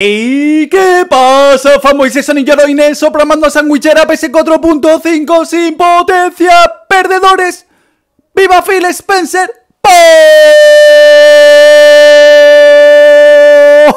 ¿Y qué pasa, fanboys? Es Anillero Inés, programando sandwichera PS4.5 sin potencia, perdedores. ¡Viva Phil Spencer!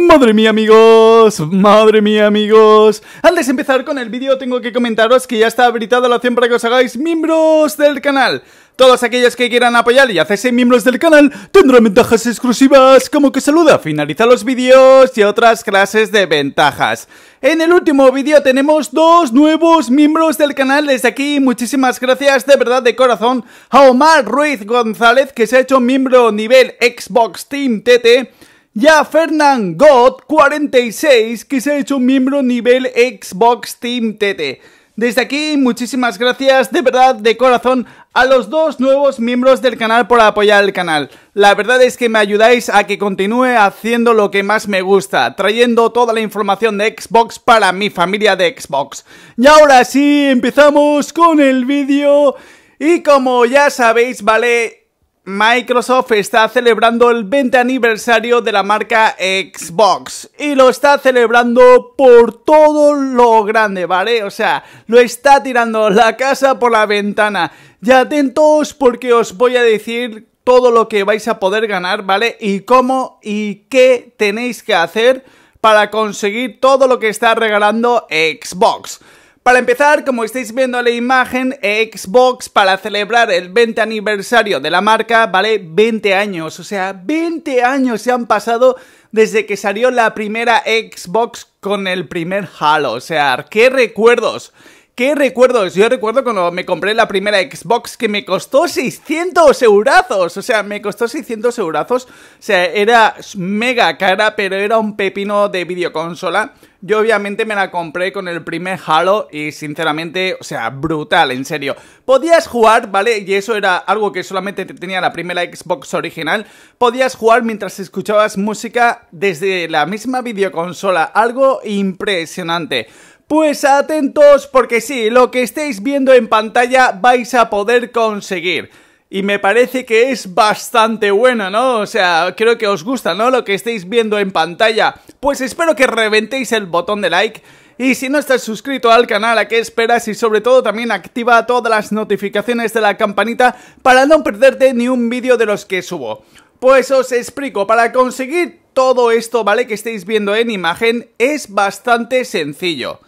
Madre mía amigos, madre mía amigos Antes de empezar con el vídeo tengo que comentaros que ya está habilitada la opción para que os hagáis miembros del canal todos aquellos que quieran apoyar y hacerse miembros del canal tendrán ventajas exclusivas como que saluda, finaliza los vídeos y otras clases de ventajas. En el último vídeo tenemos dos nuevos miembros del canal desde aquí, muchísimas gracias de verdad de corazón a Omar Ruiz González que se ha hecho miembro nivel Xbox Team TT y a Fernand God 46 que se ha hecho miembro nivel Xbox Team TT. Desde aquí, muchísimas gracias de verdad, de corazón, a los dos nuevos miembros del canal por apoyar el canal. La verdad es que me ayudáis a que continúe haciendo lo que más me gusta, trayendo toda la información de Xbox para mi familia de Xbox. Y ahora sí, empezamos con el vídeo. Y como ya sabéis, vale, Microsoft está celebrando el 20 aniversario de la marca Xbox y lo está celebrando por todo lo grande, ¿vale? O sea, lo está tirando la casa por la ventana. Ya atentos porque os voy a decir todo lo que vais a poder ganar, ¿vale? Y cómo y qué tenéis que hacer para conseguir todo lo que está regalando Xbox. Para empezar, como estáis viendo en la imagen, Xbox para celebrar el 20 aniversario de la marca, ¿vale? 20 años, o sea, 20 años se han pasado desde que salió la primera Xbox con el primer Halo, o sea, qué recuerdos. ¿Qué recuerdos? Yo recuerdo cuando me compré la primera Xbox que me costó 600 eurazos. O sea, me costó 600 eurazos. O sea, era mega cara, pero era un pepino de videoconsola. Yo obviamente me la compré con el primer Halo y sinceramente, o sea, brutal, en serio. Podías jugar, ¿vale? Y eso era algo que solamente tenía la primera Xbox original. Podías jugar mientras escuchabas música desde la misma videoconsola. Algo impresionante. Pues atentos porque sí, lo que estáis viendo en pantalla vais a poder conseguir. Y me parece que es bastante bueno, ¿no? O sea, creo que os gusta, ¿no? Lo que estáis viendo en pantalla. Pues espero que reventéis el botón de like. Y si no estás suscrito al canal, ¿a qué esperas? Y sobre todo también activa todas las notificaciones de la campanita para no perderte ni un vídeo de los que subo. Pues os explico, para conseguir todo esto, ¿vale? Que estáis viendo en imagen, es bastante sencillo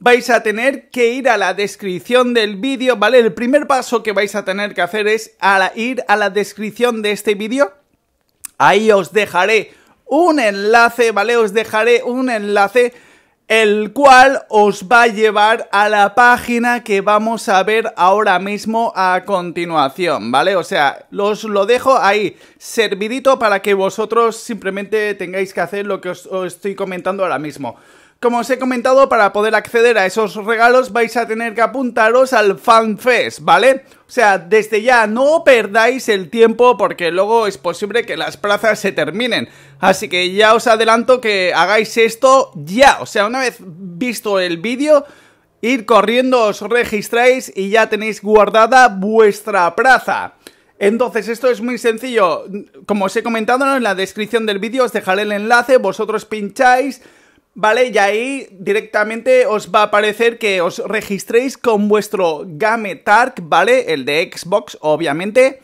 vais a tener que ir a la descripción del vídeo, ¿vale? El primer paso que vais a tener que hacer es ir a la descripción de este vídeo. Ahí os dejaré un enlace, ¿vale? Os dejaré un enlace el cual os va a llevar a la página que vamos a ver ahora mismo a continuación, ¿vale? O sea, os lo dejo ahí servidito para que vosotros simplemente tengáis que hacer lo que os estoy comentando ahora mismo. Como os he comentado, para poder acceder a esos regalos vais a tener que apuntaros al FanFest, ¿vale? O sea, desde ya no perdáis el tiempo porque luego es posible que las plazas se terminen. Así que ya os adelanto que hagáis esto ya. O sea, una vez visto el vídeo, ir corriendo, os registráis y ya tenéis guardada vuestra plaza. Entonces, esto es muy sencillo. Como os he comentado en la descripción del vídeo, os dejaré el enlace, vosotros pincháis ¿vale? Y ahí directamente os va a aparecer que os registréis con vuestro Gametark, ¿vale? El de Xbox, obviamente.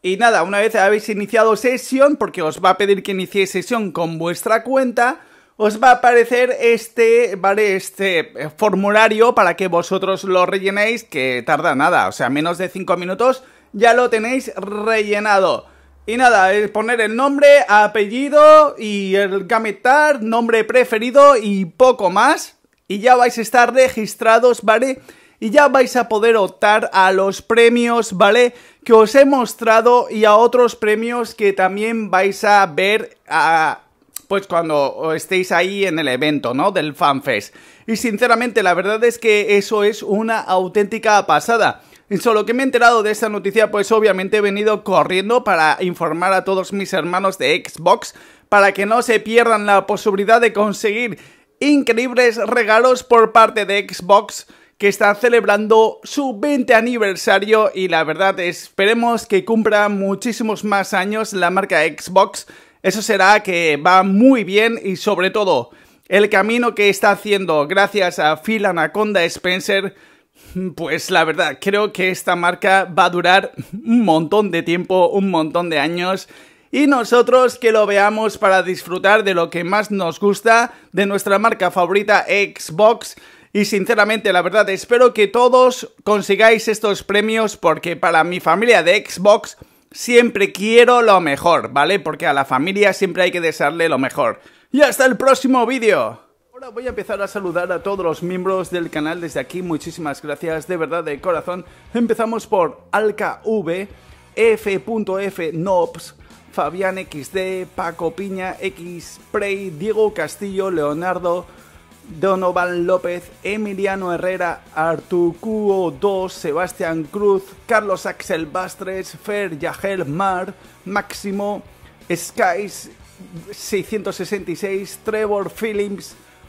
Y nada, una vez habéis iniciado sesión, porque os va a pedir que iniciéis sesión con vuestra cuenta, os va a aparecer este, ¿vale? Este eh, formulario para que vosotros lo rellenéis, que tarda nada, o sea, menos de 5 minutos, ya lo tenéis rellenado. Y nada, poner el nombre, apellido y el gametar, nombre preferido y poco más. Y ya vais a estar registrados, ¿vale? Y ya vais a poder optar a los premios, ¿vale? Que os he mostrado y a otros premios que también vais a ver a, pues cuando estéis ahí en el evento, ¿no? Del FanFest. Y sinceramente, la verdad es que eso es una auténtica pasada. Solo que me he enterado de esta noticia, pues obviamente he venido corriendo para informar a todos mis hermanos de Xbox para que no se pierdan la posibilidad de conseguir increíbles regalos por parte de Xbox que está celebrando su 20 aniversario y la verdad esperemos que cumpla muchísimos más años la marca Xbox. Eso será que va muy bien y sobre todo el camino que está haciendo gracias a Phil Anaconda Spencer pues la verdad, creo que esta marca va a durar un montón de tiempo, un montón de años. Y nosotros que lo veamos para disfrutar de lo que más nos gusta, de nuestra marca favorita Xbox. Y sinceramente, la verdad, espero que todos consigáis estos premios porque para mi familia de Xbox siempre quiero lo mejor, ¿vale? Porque a la familia siempre hay que desearle lo mejor. Y hasta el próximo vídeo. Ahora voy a empezar a saludar a todos los miembros del canal desde aquí. Muchísimas gracias, de verdad, de corazón. Empezamos por AlkaV, F.FNobs, Fabián XD, Paco Piña, Xprey, Diego Castillo, Leonardo, Donovan López, Emiliano Herrera, Artucuo 2, Sebastián Cruz, Carlos Axel Bastres, Fer Yajer, Mar, Máximo, Skies 666, Trevor Phillips,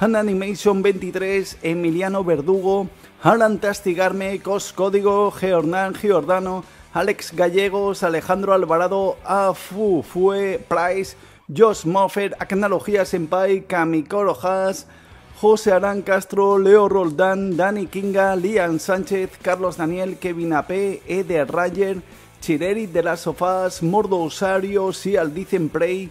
Animation 23, Emiliano Verdugo, Alan Castigarme Cos Código, Geornan Giordano, Alex Gallegos, Alejandro Alvarado, Afu Fue Price, Josh Moffer, Acnalogía Senpai, Kamikoro Has, José Arán Castro, Leo Roldán, Dani Kinga, Lian Sánchez, Carlos Daniel, Kevin Ape, Eder Rayer, Chireri de las Sofás, Mordo Osario, al Dicen Prey,